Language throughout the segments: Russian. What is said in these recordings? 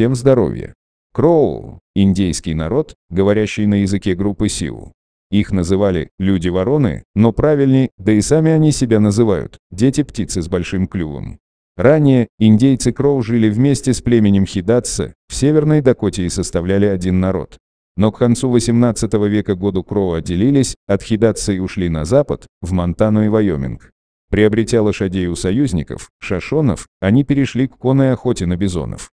Всем здоровья. Кроу – индейский народ, говорящий на языке группы Сиу. Их называли «люди-вороны», но правильнее, да и сами они себя называют – дети-птицы с большим клювом. Ранее индейцы Кроу жили вместе с племенем Хидатса в Северной Дакоте и составляли один народ. Но к концу 18 века году Кроу отделились, от Хидатса и ушли на запад, в Монтану и Вайоминг. Приобретя лошадей у союзников, шашонов, они перешли к конной охоте на бизонов.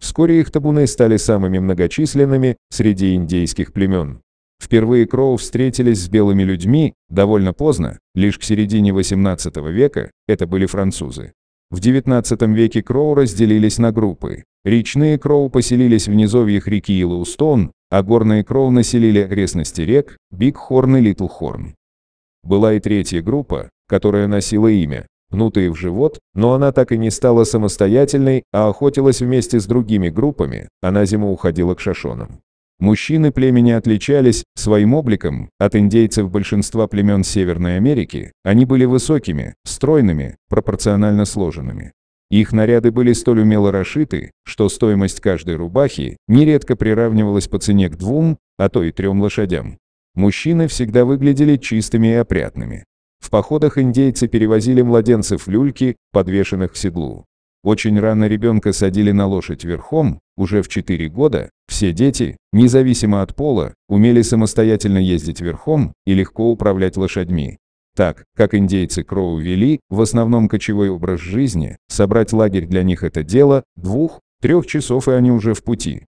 Вскоре их табуны стали самыми многочисленными среди индейских племен. Впервые Кроу встретились с белыми людьми, довольно поздно, лишь к середине XVIII века, это были французы. В XIX веке Кроу разделились на группы. Речные Кроу поселились в низовьях реки Йеллоустон, а горные Кроу населили окрестности рек Биг Хорн и Литл Хорн. Была и третья группа, которая носила имя пнутые в живот, но она так и не стала самостоятельной, а охотилась вместе с другими группами, Она зиму уходила к шашонам. Мужчины племени отличались своим обликом от индейцев большинства племен Северной Америки, они были высокими, стройными, пропорционально сложенными. Их наряды были столь умело расшиты, что стоимость каждой рубахи нередко приравнивалась по цене к двум, а то и трем лошадям. Мужчины всегда выглядели чистыми и опрятными походах индейцы перевозили младенцев в люльки, подвешенных к седлу. Очень рано ребенка садили на лошадь верхом, уже в 4 года, все дети, независимо от пола, умели самостоятельно ездить верхом и легко управлять лошадьми. Так, как индейцы Кроу вели, в основном кочевой образ жизни, собрать лагерь для них это дело, двух, трех часов и они уже в пути.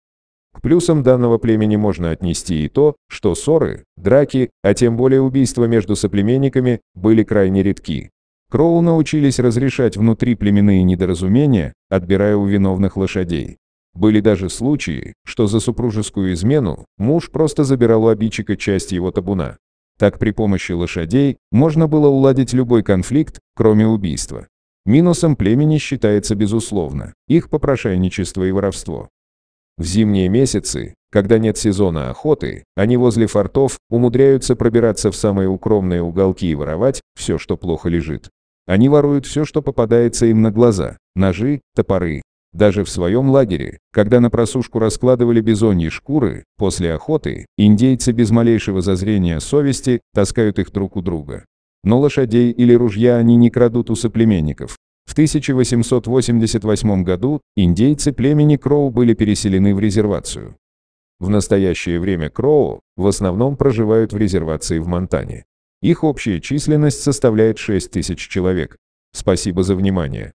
К плюсам данного племени можно отнести и то, что ссоры, драки, а тем более убийства между соплеменниками, были крайне редки. Кроу научились разрешать внутриплеменные недоразумения, отбирая у виновных лошадей. Были даже случаи, что за супружескую измену муж просто забирал у обидчика часть его табуна. Так при помощи лошадей можно было уладить любой конфликт, кроме убийства. Минусом племени считается безусловно их попрошайничество и воровство. В зимние месяцы, когда нет сезона охоты, они возле фортов умудряются пробираться в самые укромные уголки и воровать все, что плохо лежит. Они воруют все, что попадается им на глаза – ножи, топоры. Даже в своем лагере, когда на просушку раскладывали бизоньи шкуры, после охоты, индейцы без малейшего зазрения совести таскают их друг у друга. Но лошадей или ружья они не крадут у соплеменников, 1888 году индейцы племени Кроу были переселены в резервацию. В настоящее время Кроу в основном проживают в резервации в Монтане. Их общая численность составляет 6 тысяч человек. Спасибо за внимание.